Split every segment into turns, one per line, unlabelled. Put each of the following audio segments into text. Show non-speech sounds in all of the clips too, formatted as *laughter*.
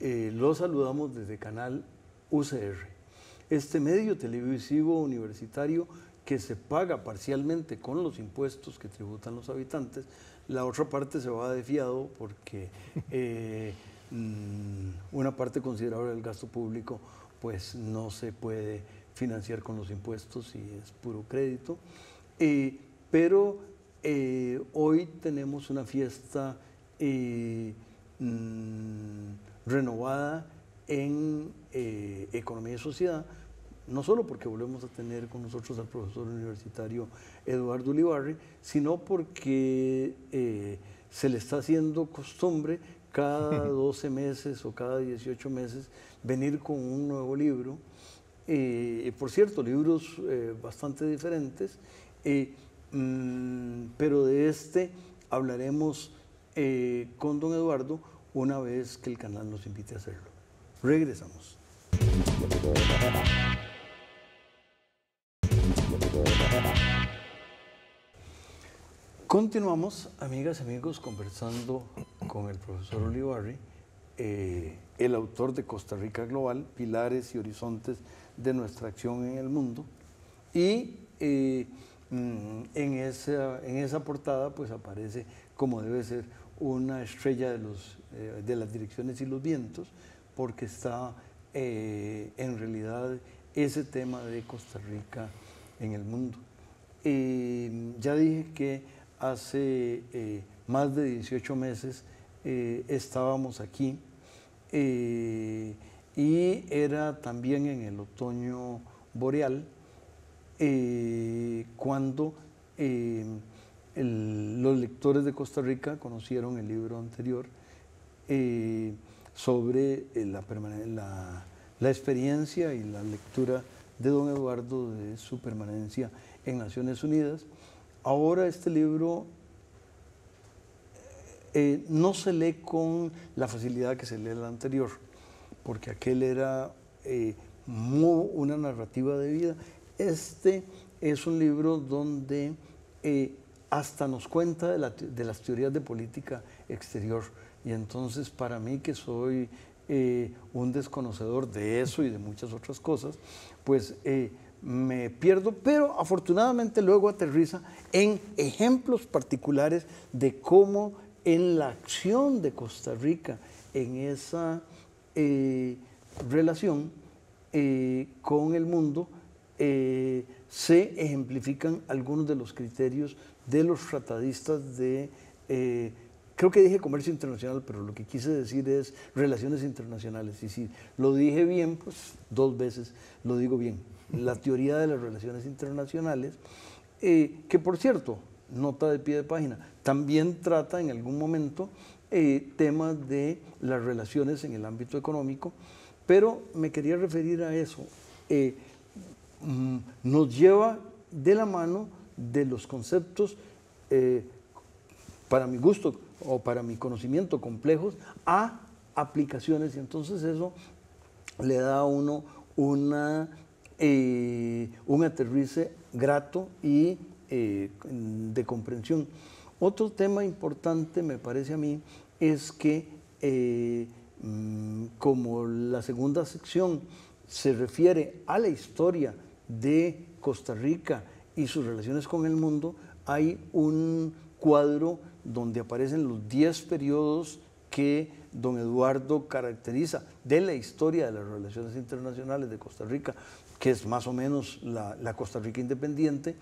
Eh, los saludamos desde Canal UCR este medio televisivo universitario que se paga parcialmente con los impuestos que tributan los habitantes, la otra parte se va de fiado porque *laughs* eh, mm, una parte considerable del gasto público pues no se puede financiar con los impuestos y es puro crédito. Eh, pero eh, hoy tenemos una fiesta mm, renovada en eh, economía y sociedad, no solo porque volvemos a tener con nosotros al profesor universitario Eduardo Ulibarri, sino porque eh, se le está haciendo costumbre cada 12 *laughs* meses o cada 18 meses venir con un nuevo libro. Eh, por cierto, libros bastante diferentes, mm, pero de este hablaremos con don Eduardo una vez que el canal nos invite a hacerlo. Regresamos. Continuamos, amigas, amigos, conversando con el profesor Olivarri, eh, el autor de Costa Rica Global, Pilares y Horizontes de nuestra acción en el mundo. Y eh, mm, en, esa, portada pues aparece, como debe ser, una estrella de, eh, de las direcciones y los vientos, porque está eh, en realidad ese tema de Costa Rica en el mundo. ya dije que hace eh, más de 18 meses eh, estábamos aquí y era también en el otoño boreal cuando los lectores de Costa Rica conocieron el libro anterior sobre eh, la, experiencia y la lectura de don Eduardo de su permanencia en Naciones Unidas. Ahora este libro eh, eh, no se lee con la facilidad que se lee el anterior, porque aquel era una narrativa de vida. Este es un libro donde hasta nos cuenta de las teorías de política exterior. Y entonces para mí que soy eh, un desconocedor de eso y de muchas otras cosas, pues eh, me pierdo, pero afortunadamente luego aterriza en ejemplos particulares de cómo en la acción de Costa Rica, en esa eh, relación con el mundo, se ejemplifican algunos de los criterios de los tratadistas de creo que dije comercio internacional, pero lo que quise decir es relaciones internacionales. Y si lo dije bien, pues dos veces lo digo bien. La *laughs* teoría de las relaciones internacionales, eh, que por cierto, nota de pie de página, también trata en algún momento eh, temas de las relaciones en el ámbito económico, pero me quería referir a eso. Eh, mm, nos lleva de la mano de los conceptos, para mi gusto, o para mi conocimiento complejos a aplicaciones y entonces eso le da a uno una, eh, un aterrice grato y eh, de comprensión. Otro tema importante me parece a mí es que eh, mm, como la segunda sección se refiere a la historia de Costa Rica y sus relaciones con el mundo, hay un cuadro donde aparecen los 10 periodos que don Eduardo caracteriza de la historia de las relaciones internacionales de Costa Rica, que es más o menos la, Costa Rica independiente,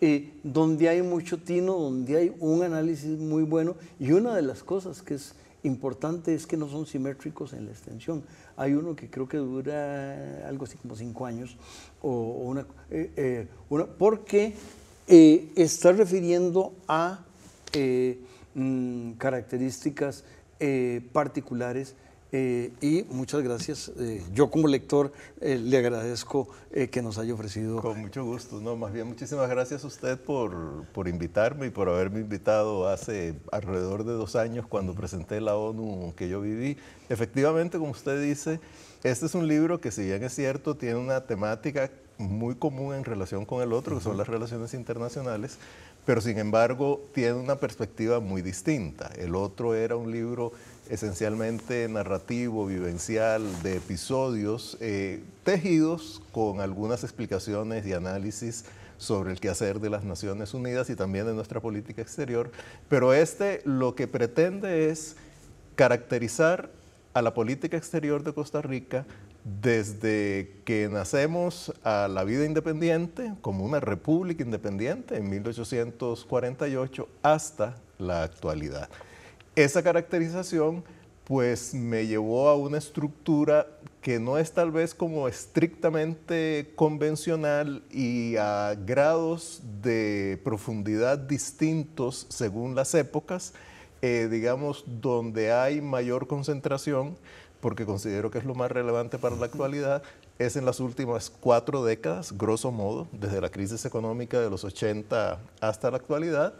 eh, donde hay mucho tino, donde hay un análisis muy bueno y una de las cosas que es importante es que no son simétricos en la extensión. Hay uno que creo que dura algo así como cinco años, o, eh, eh, porque está refiriendo a eh, mm, características eh, particulares. Eh, y muchas gracias. yo como lector le agradezco que nos haya ofrecido. Con mucho gusto,
no, más bien muchísimas gracias a usted por, por, invitarme y por haberme invitado hace alrededor de dos años cuando presenté la ONU que yo viví. Efectivamente, como usted dice, este es un libro que si bien es cierto, tiene una temática muy común en relación con el otro, que son las relaciones internacionales, pero sin embargo tiene una perspectiva muy distinta. El otro era un libro esencialmente narrativo, vivencial, de episodios eh, tejidos con algunas explicaciones y análisis sobre el quehacer de las Naciones Unidas y también de nuestra política exterior, pero este lo que pretende es caracterizar a la política exterior de Costa Rica desde que nacemos a la vida independiente, como una república independiente en 1848 hasta la actualidad. Esa caracterización pues me llevó a una estructura que no es tal vez como estrictamente convencional y a grados de profundidad distintos según las épocas, eh, digamos, donde hay mayor concentración porque considero que es lo más relevante para la actualidad, es en las últimas cuatro décadas, grosso modo, desde la crisis económica de los 80 hasta la actualidad,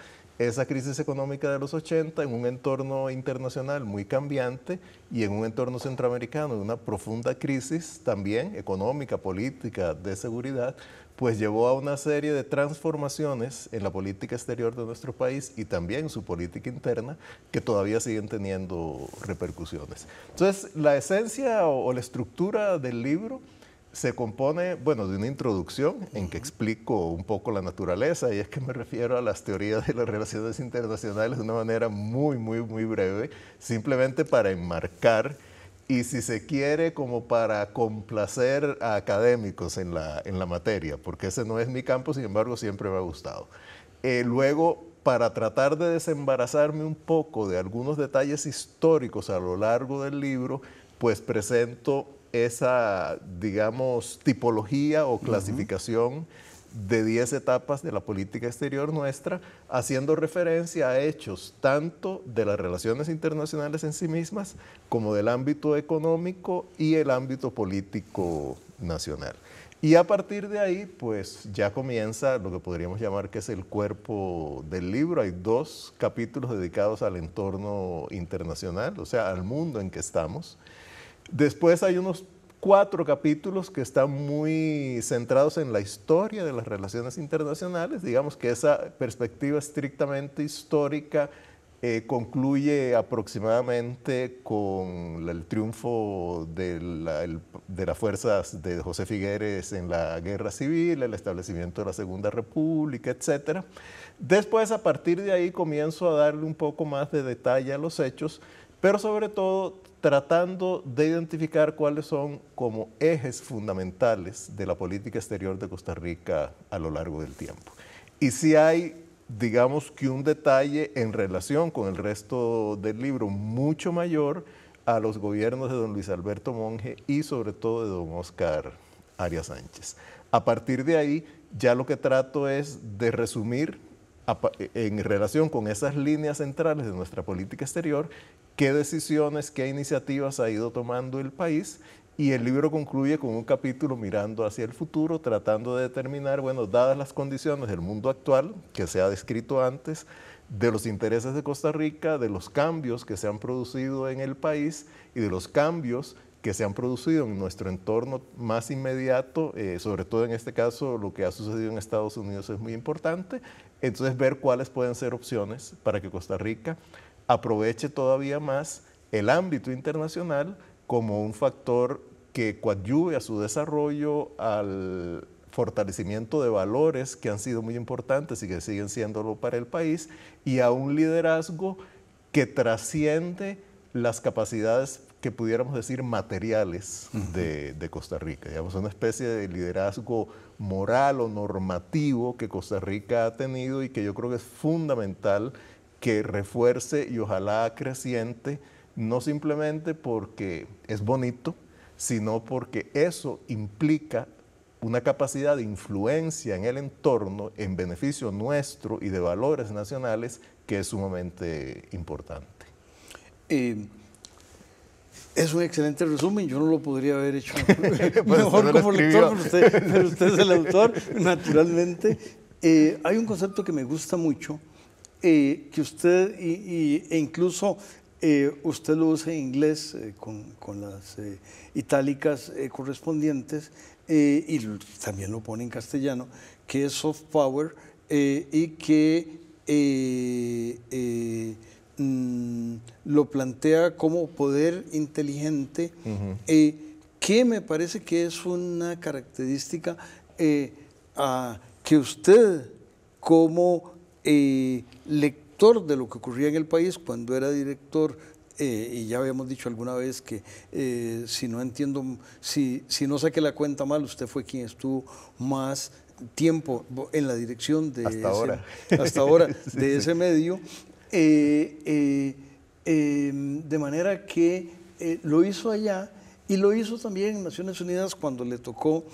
esa crisis económica de los 80 en un entorno internacional muy cambiante y en un entorno centroamericano de una profunda crisis también económica, política, de seguridad, pues llevó a una serie de transformaciones en la política exterior de nuestro país y también su política interna que todavía siguen teniendo repercusiones. Entonces, la esencia o, la estructura del libro se compone, bueno, de una introducción en que explico un poco la naturaleza y es que me refiero a las teorías de las relaciones internacionales de una manera muy, muy, muy breve, simplemente para enmarcar y si se quiere como para complacer a académicos en la, en la materia, porque ese no es mi campo, sin embargo siempre me ha gustado. Eh, luego, para tratar de desembarazarme un poco de algunos detalles históricos a lo largo del libro, pues presento esa, digamos, tipología o clasificación de 10 etapas de la política exterior nuestra, haciendo referencia a hechos tanto de las relaciones internacionales en sí mismas como del ámbito económico y el ámbito político nacional. Y a partir de ahí, pues ya comienza lo que podríamos llamar que es el cuerpo del libro. Hay dos capítulos dedicados al entorno internacional, o sea, al mundo en que estamos. Después hay unos cuatro capítulos que están muy centrados en la historia de las relaciones internacionales. Digamos que esa perspectiva estrictamente histórica eh, concluye aproximadamente con el triunfo de, de, las fuerzas de José Figueres en la guerra civil, el establecimiento de la Segunda República, etc. Después, a partir de ahí, comienzo a darle un poco más de detalle a los hechos pero sobre todo tratando de identificar cuáles son como ejes fundamentales de la política exterior de Costa Rica a lo largo del tiempo. Y si hay, digamos que un detalle en relación con el resto del libro mucho mayor a los gobiernos de don Luis Alberto Monge y sobre todo de don Oscar Arias Sánchez. A partir de ahí, ya lo que trato es de resumir e, en relación con esas líneas centrales de nuestra política exterior, qué decisiones, qué iniciativas ha ido tomando el país. Y el libro concluye con un capítulo mirando hacia el futuro, tratando de determinar, bueno, dadas las condiciones del mundo actual, que se ha descrito antes, de los intereses de Costa Rica, de los cambios que se han producido en el país y de los cambios que se han producido en nuestro entorno más inmediato, eh, sobre todo en este caso lo que ha sucedido en Estados Unidos es muy importante, entonces ver cuáles pueden ser opciones para que Costa Rica aproveche todavía más el ámbito internacional como un factor que coadyuve a su desarrollo, al fortalecimiento de valores que han sido muy importantes y que siguen siéndolo para el país, y a un liderazgo que trasciende las capacidades que pudiéramos decir materiales de, Costa Rica. Digamos, una especie de liderazgo moral o normativo que Costa Rica ha tenido y que yo creo que es fundamental que refuerce y ojalá creciente, no simplemente porque es bonito, sino porque eso implica una capacidad de influencia en el entorno en beneficio nuestro y de valores nacionales que es
sumamente importante. Eh, es un excelente resumen, yo no lo podría haber hecho *laughs* mejor, pues, como lector, pero usted, usted, es el *laughs* autor, naturalmente. Eh, hay un concepto que me gusta mucho, eh, que usted, y, e incluso eh, usted lo usa en inglés con, con, las itálicas correspondientes, y también lo pone en castellano, que es soft power y que Mm, lo plantea como poder inteligente, eh, que me parece que es una característica eh, a, que usted como eh, lector de lo que ocurría en el país cuando era director y ya habíamos dicho alguna vez que si no entiendo, si, si no saqué la cuenta mal, usted fue quien estuvo más tiempo en la dirección de hasta ahora, hasta ahora *laughs* de ese medio, eh, eh, em, de manera que eh, lo hizo allá y lo hizo también en Naciones Unidas cuando le tocó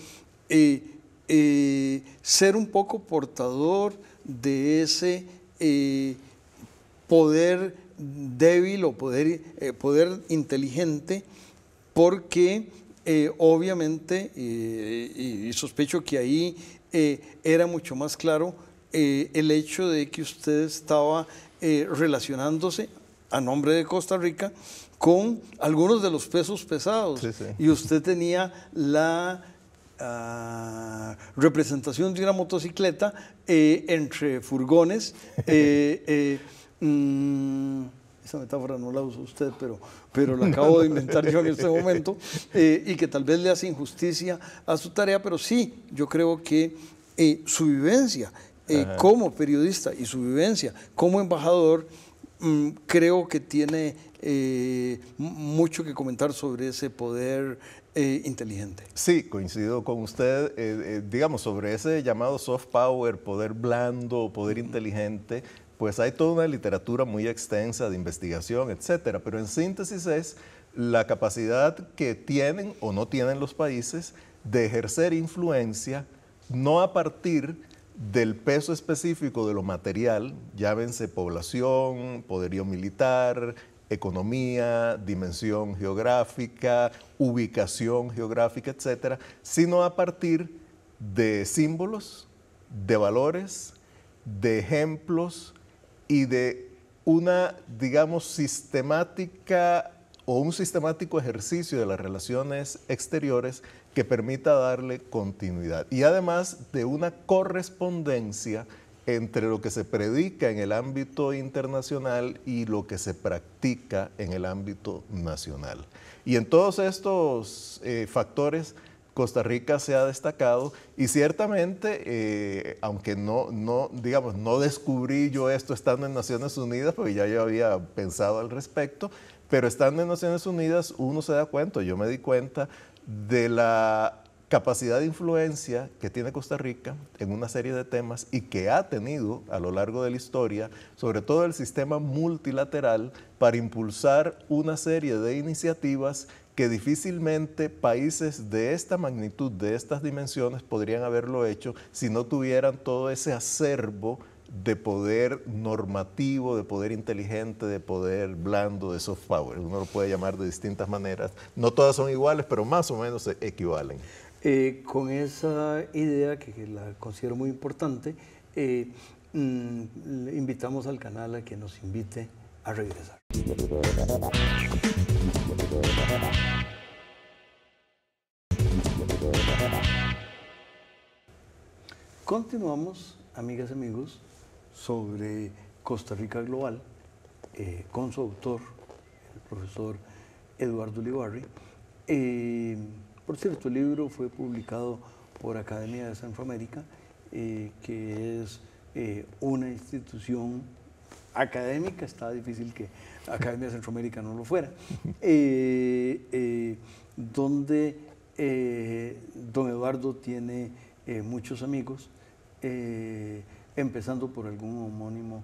ser un poco portador de ese poder débil o poder, poder inteligente, porque obviamente, y, sospecho que ahí era mucho más claro eh, el hecho de que usted estaba eh, relacionándose a nombre de Costa Rica con algunos de los pesos pesados y usted tenía la ah, representación de una motocicleta eh, entre furgones. Mm, esa metáfora no la usa usted, pero, pero la acabo de inventar yo en este *laughs* momento, y que tal vez le hace injusticia a su tarea, pero sí, yo creo que su vivencia eh, como periodista y su vivencia como embajador, mm, creo que tiene eh, mucho que comentar sobre ese poder eh, inteligente. Sí, coincido con usted. digamos, sobre
ese llamado soft power, poder blando, poder inteligente, pues hay toda una literatura muy extensa de investigación, etcétera. Pero en síntesis es la capacidad que tienen o no tienen los países de ejercer influencia no a partir del peso específico de lo material, llávense población, poderío militar, economía, dimensión geográfica, ubicación geográfica, etcétera, sino a partir de símbolos, de valores, de ejemplos y de una, digamos, sistemática o un sistemático ejercicio de las relaciones exteriores que permita darle continuidad. Y además de una correspondencia entre lo que se predica en el ámbito internacional y lo que se practica en el ámbito nacional. Y en todos estos eh, factores, Costa Rica se ha destacado y ciertamente, eh, aunque no, no, digamos, no descubrí yo esto estando en Naciones Unidas, porque ya yo había pensado al respecto, pero estando en Naciones Unidas uno se da cuenta, yo me di cuenta de la capacidad de influencia que tiene Costa Rica en una serie de temas y que ha tenido a lo largo de la historia, sobre todo el sistema multilateral, para impulsar una serie de iniciativas que difícilmente países de esta magnitud, de estas dimensiones, podrían haberlo hecho si no tuvieran todo ese acervo de poder normativo, de poder inteligente, de poder blando, de soft power. Uno lo puede llamar de distintas maneras. No todas son iguales, pero más o menos se equivalen.
Eh, con esa idea que, la considero muy importante, eh, mm, le invitamos al canal a que nos invite a regresar. Continuamos, amigas y amigos, sobre Costa Rica Global eh, con su autor, el profesor Eduardo Libarri. Eh, por cierto, el libro fue publicado por Academia de centroamérica eh, que es una institución académica, está difícil que Academia de Centroamérica no lo fuera, *laughs* donde don Eduardo tiene muchos amigos empezando por algún homónimo.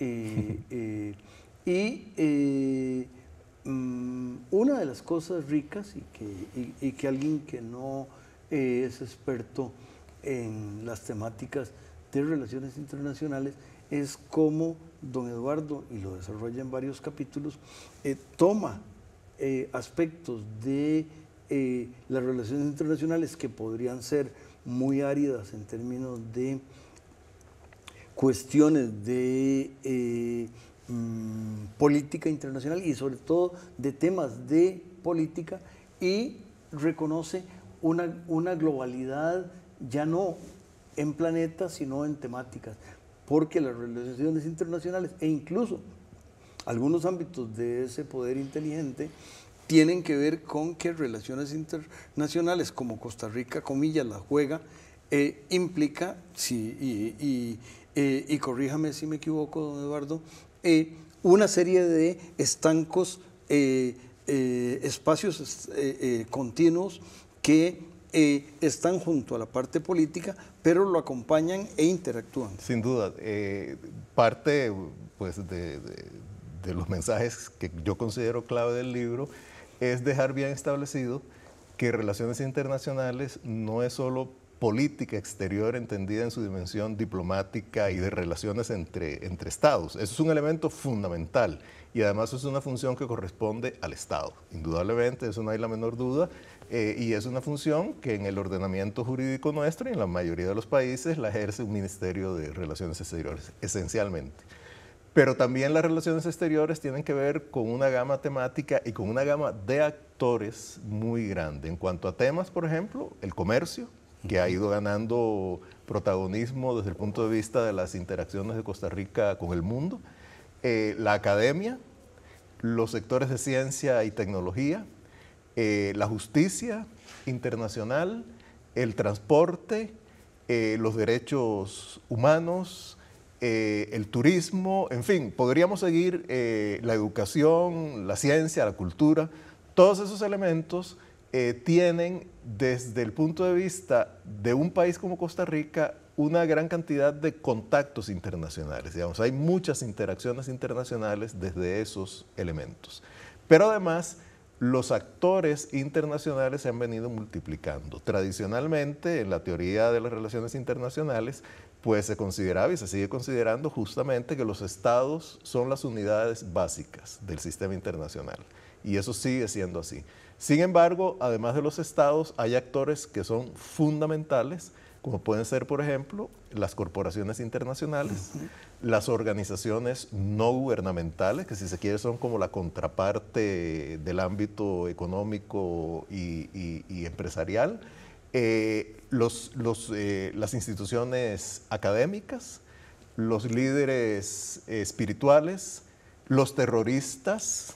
Eh, *laughs* eh, y eh, mm, una de las cosas ricas y que, alguien que no es experto en las temáticas de relaciones internacionales es cómo don Eduardo, y lo desarrolla en varios capítulos, toma aspectos de las relaciones internacionales que podrían ser muy áridas en términos de cuestiones de eh, mm, política internacional y sobre todo de temas de política y reconoce una, globalidad ya no en planetas, sino en temáticas, porque las relaciones internacionales e incluso algunos ámbitos de ese poder inteligente tienen que ver con que relaciones internacionales como Costa Rica, comillas, la juega, eh, implica, sí, y eh, y corríjame si me equivoco, don Eduardo, eh, una serie de estancos, eh, espacios continuos que están junto a la parte política, pero lo acompañan e interactúan.
Sin duda, parte pues, de, de los mensajes que yo considero clave del libro es dejar bien establecido que relaciones internacionales no es solo política exterior entendida en su dimensión diplomática y de relaciones entre, entre estados. Eso es un elemento fundamental y además es una función que corresponde al Estado. Indudablemente, eso no hay la menor duda, eh, y es una función que en el ordenamiento jurídico nuestro y en la mayoría de los países la ejerce un Ministerio de Relaciones Exteriores, esencialmente. Pero también las relaciones exteriores tienen que ver con una gama temática y con una gama de actores muy grande. En cuanto a temas, por ejemplo, el comercio, que ha ido ganando protagonismo desde el punto de vista de las interacciones de Costa Rica con el mundo, eh, la academia, los sectores de ciencia y tecnología, eh, la justicia internacional, el transporte, eh, los derechos humanos, el turismo, en fin, podríamos seguir la educación, la ciencia, la cultura, todos esos elementos eh, tienen desde el punto de vista de un país como Costa Rica una gran cantidad de contactos internacionales. Digamos, hay muchas interacciones internacionales desde esos elementos. Pero además, los actores internacionales se han venido multiplicando. Tradicionalmente, en la teoría de las relaciones internacionales, pues se consideraba y se sigue considerando justamente que los estados son las unidades básicas del sistema internacional y eso sigue siendo así. Sin embargo, además de los estados, hay actores que son fundamentales, como pueden ser, por ejemplo, las corporaciones internacionales, las organizaciones no gubernamentales, que si se quiere son como la contraparte del ámbito económico y, empresarial, eh, eh, las instituciones académicas, los líderes espirituales, los terroristas,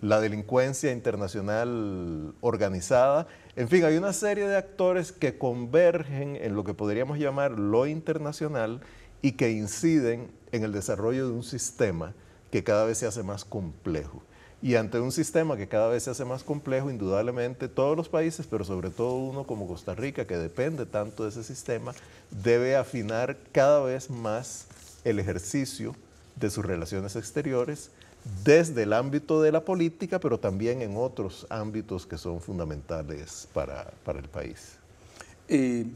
la delincuencia internacional organizada, en fin, hay una serie de actores que convergen en lo que podríamos llamar lo internacional y que inciden en el desarrollo de un sistema que cada vez se hace más complejo. Y ante un sistema que cada vez se hace más complejo, indudablemente todos los países, pero sobre todo uno como Costa Rica, que depende tanto de ese sistema, debe afinar cada vez más el ejercicio de sus relaciones exteriores desde el ámbito de la política, pero también en otros ámbitos que son fundamentales para, el país.
Eh,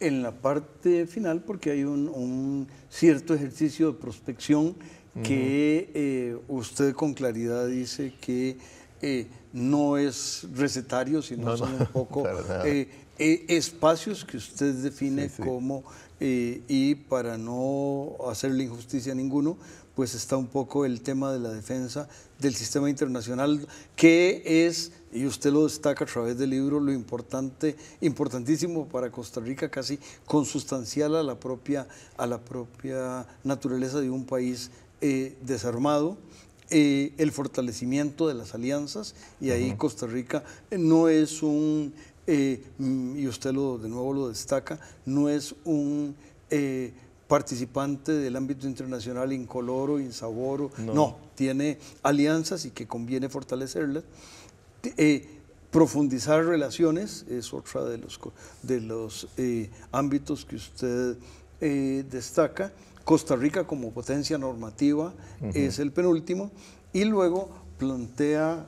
en la parte final, porque hay un, cierto ejercicio de prospección
que
eh, usted con claridad dice que eh, no es recetario, sino son un poco *laughs* espacios que usted define como eh, y para no hacerle injusticia a ninguno, pues está un poco el tema de la defensa del sistema internacional, que es, y usted lo destaca a través del libro, lo importante, importantísimo para Costa Rica, casi consustancial a la propia, a la propia naturaleza de un país eh, desarmado. Eh, el fortalecimiento de las alianzas y ahí Costa Rica no es un eh, mm, y usted lo, de nuevo lo destaca, no es un eh, participante del ámbito internacional incoloro, insaboro, no, tiene alianzas y que conviene fortalecerlas. Eh, profundizar relaciones es otra de los, de los ámbitos que usted destaca. Costa Rica como potencia normativa es el penúltimo y luego plantea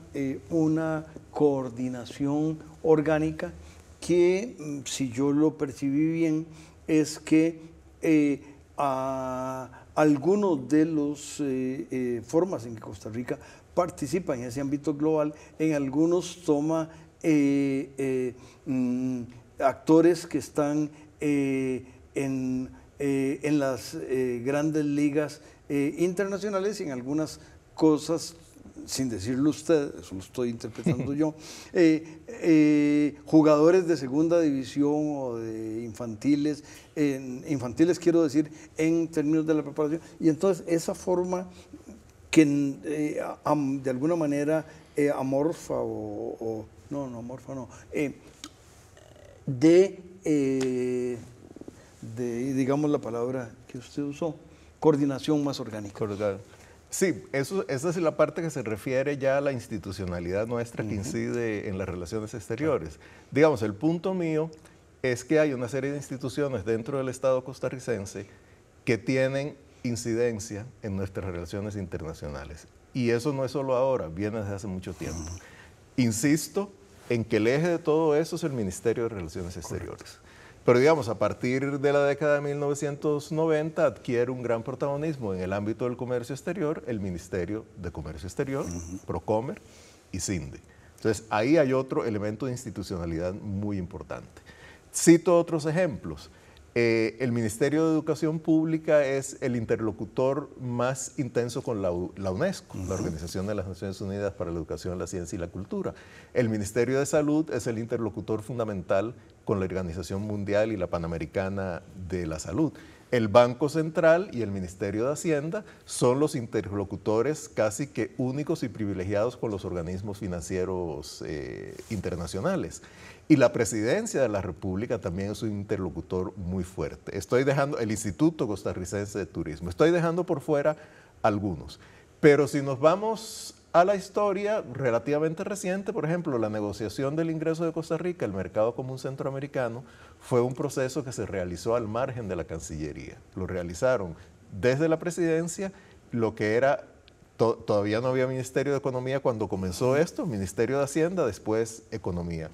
una coordinación orgánica que, mm, si yo lo percibí bien, es que eh, a algunos de las eh, eh, formas en que Costa Rica participa en ese ámbito global, en algunos toma mm, actores que están en, en, las grandes ligas internacionales y en algunas cosas sin decirlo usted, eso lo estoy interpretando yo, *laughs* eh, eh, jugadores de segunda división o de infantiles, infantiles quiero decir, en términos de la preparación. Y entonces esa forma que eh, de alguna manera amorfa o, No, no, amorfa no. de, de, digamos la palabra que usted usó, coordinación más orgánica. Sí,
esa es la parte que se refiere ya a la institucionalidad nuestra que incide en las relaciones exteriores. Digamos, el punto mío es que hay una serie de instituciones dentro del Estado costarricense que tienen incidencia en nuestras relaciones internacionales. Y eso no es solo ahora, viene desde hace mucho tiempo. Insisto en que el eje de todo eso es el Ministerio de Relaciones Exteriores. Pero digamos, a partir de la década de 1990 adquiere un gran protagonismo en el ámbito del comercio exterior el Ministerio de Comercio Exterior, Procomer y CINDE. Entonces ahí hay otro elemento de institucionalidad muy importante. Cito otros ejemplos. Eh, el Ministerio de Educación Pública es el interlocutor más intenso con la, UNESCO, la Organización de las Naciones Unidas para la Educación, la Ciencia y la Cultura. El Ministerio de Salud es el interlocutor fundamental con la Organización Mundial y la Panamericana de la Salud. El Banco Central y el Ministerio de Hacienda son los interlocutores casi que únicos y privilegiados con los organismos financieros eh, internacionales. Y la presidencia de la República también es un interlocutor muy fuerte. Estoy dejando el Instituto Costarricense de Turismo, estoy dejando por fuera algunos. Pero si nos vamos a la historia relativamente reciente, por ejemplo, la negociación del ingreso de Costa Rica al mercado común centroamericano fue un proceso que se realizó al margen de la Cancillería. Lo realizaron desde la presidencia, lo que era, todavía no había Ministerio de Economía cuando comenzó esto, Ministerio de Hacienda, después Economía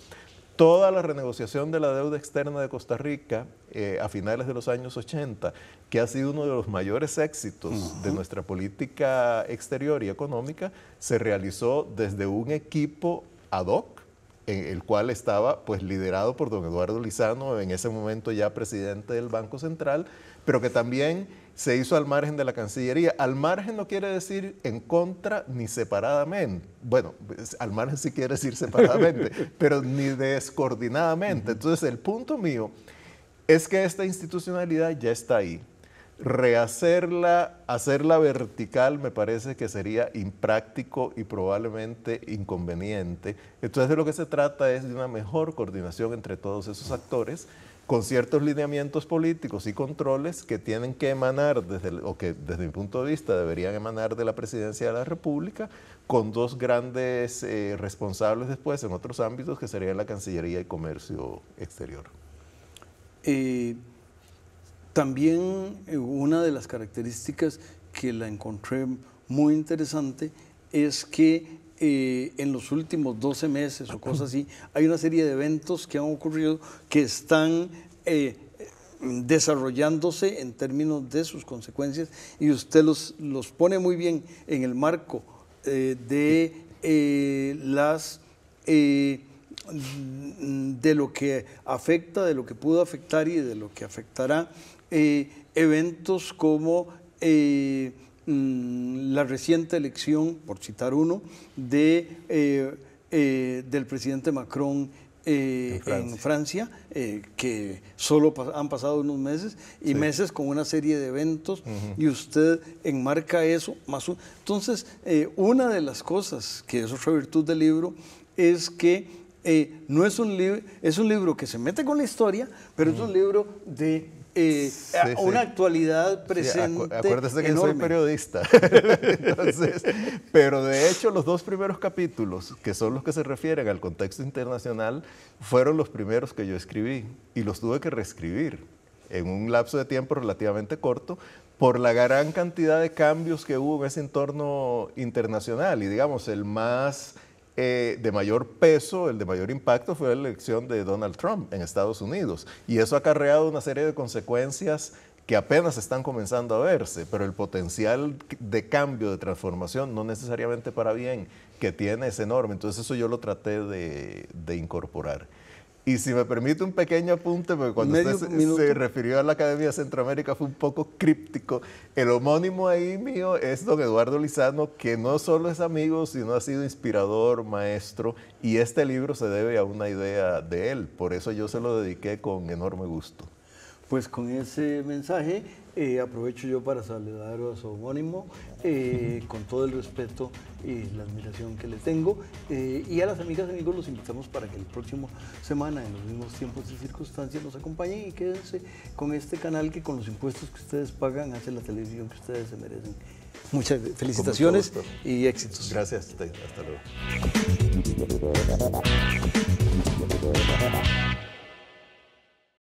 toda la renegociación de la deuda externa de Costa Rica eh, a finales de los años 80, que ha sido uno de los mayores éxitos de nuestra política exterior y económica, se realizó desde un equipo ad hoc el cual estaba pues liderado por don Eduardo Lizano, en ese momento ya presidente del Banco Central, pero que también se hizo al margen de la Cancillería. Al margen no quiere decir en contra ni separadamente. Bueno, al margen sí quiere decir separadamente, *laughs* pero ni descoordinadamente. Entonces el punto mío es que esta institucionalidad ya está ahí rehacerla, hacerla vertical me parece que sería impráctico y probablemente inconveniente. Entonces de lo que se trata es de una mejor coordinación entre todos esos actores con ciertos lineamientos políticos y controles que tienen que emanar, desde o que desde mi punto de vista deberían emanar de la presidencia de la República, con dos grandes eh, responsables después en otros ámbitos, que serían
la Cancillería y
Comercio
Exterior. y eh, también eh, una de las características que la encontré muy interesante es que eh, en los últimos 12 meses o cosas así, hay una serie de eventos que han ocurrido que están eh, desarrollándose en términos de sus consecuencias y usted los, los pone muy bien en el marco de las de lo que afecta, de lo que pudo afectar y de lo que afectará eh, eventos como eh, mm, la reciente elección, por citar uno, de, eh, del presidente Macron en Francia, que solo han pasado unos meses y meses con una serie de eventos y usted enmarca eso más entonces una de las cosas que es otra virtud del libro es que no es un libro es un libro que se mete con la historia pero es un libro de eh, una actualidad presente. Sí, que soy periodista. *laughs* pero de
hecho, los dos primeros capítulos, que son los que se refieren al contexto internacional, fueron los primeros que yo escribí y los tuve que reescribir en un lapso de tiempo relativamente corto por la gran cantidad de cambios que hubo en ese entorno internacional. Y digamos, el más eh, de mayor peso, el de mayor impacto fue la elección de Donald Trump en Estados Unidos. Y eso ha acarreado una serie de consecuencias que apenas están comenzando a verse, pero el potencial de cambio, de transformación, no necesariamente para bien, que tiene es enorme. Entonces eso yo lo traté de incorporar. Y si me permite un pequeño apunte, porque cuando usted se, refirió a la Academia de Centroamérica fue un poco críptico. El homónimo ahí mío es don Eduardo Lizano, que no solo es amigo, sino ha sido inspirador, maestro, y este libro se debe a una
idea de él. Por eso yo se lo dediqué con enorme gusto. Pues con ese mensaje eh, aprovecho yo para saludar a su homónimo eh, con todo el respeto y la admiración que le tengo. Eh, y a las amigas y amigos los invitamos para que el próximo semana, en los mismos tiempos y circunstancias, nos acompañen y quédense con este canal que con los impuestos que ustedes pagan hace la televisión que ustedes se merecen. Muchas felicitaciones y éxitos. Gracias, hasta luego.